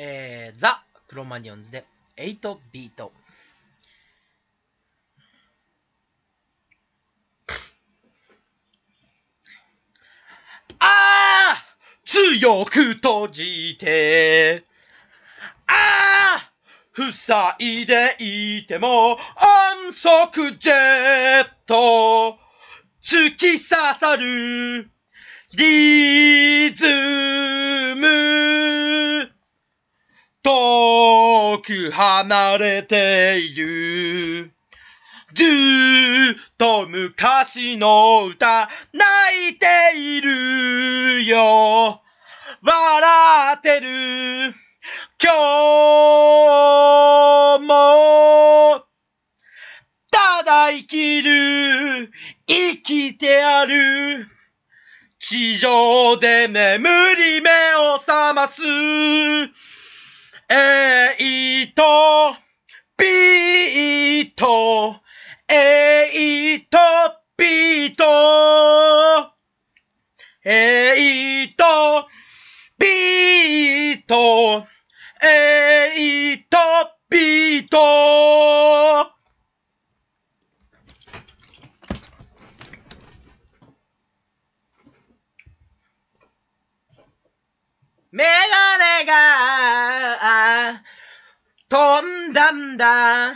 えー、ザ・クロマニオンズで8ビート。ああ強く閉じて。ああ塞いでいても安息ジェット。突き刺さるリズム。遠く離れている。ずーっと昔の歌泣いているよ。笑ってる。今日も。ただ生きる。生きてある。地上で眠り目を覚ます。えいと、ぴーと、えいと、ぴーと、えいと、ぴーと、えいと、ぴーと、メガネが飛んだんだ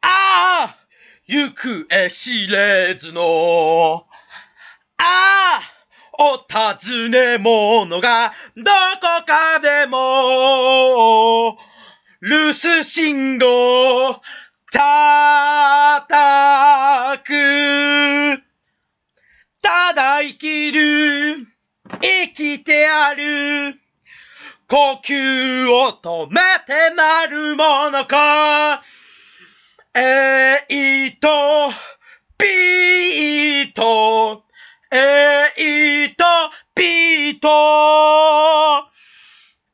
ああ行方知れずのああお尋ね者がどこかでも留守信号叩くただ生きる生きてある。呼吸を止めてなるものか。えいと、ぴーと、えいと、ぴーと、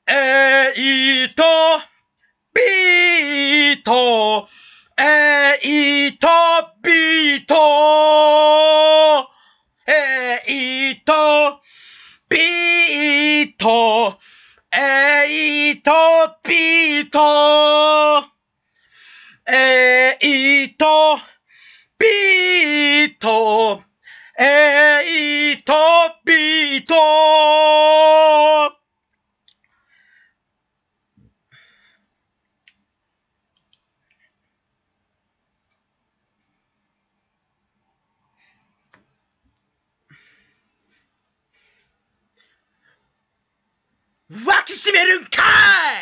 えいと、ぴーと、えいと、ぴーと、えいと、ピート、エイトピート、エイトピート、エイトピート、わきしめるんかい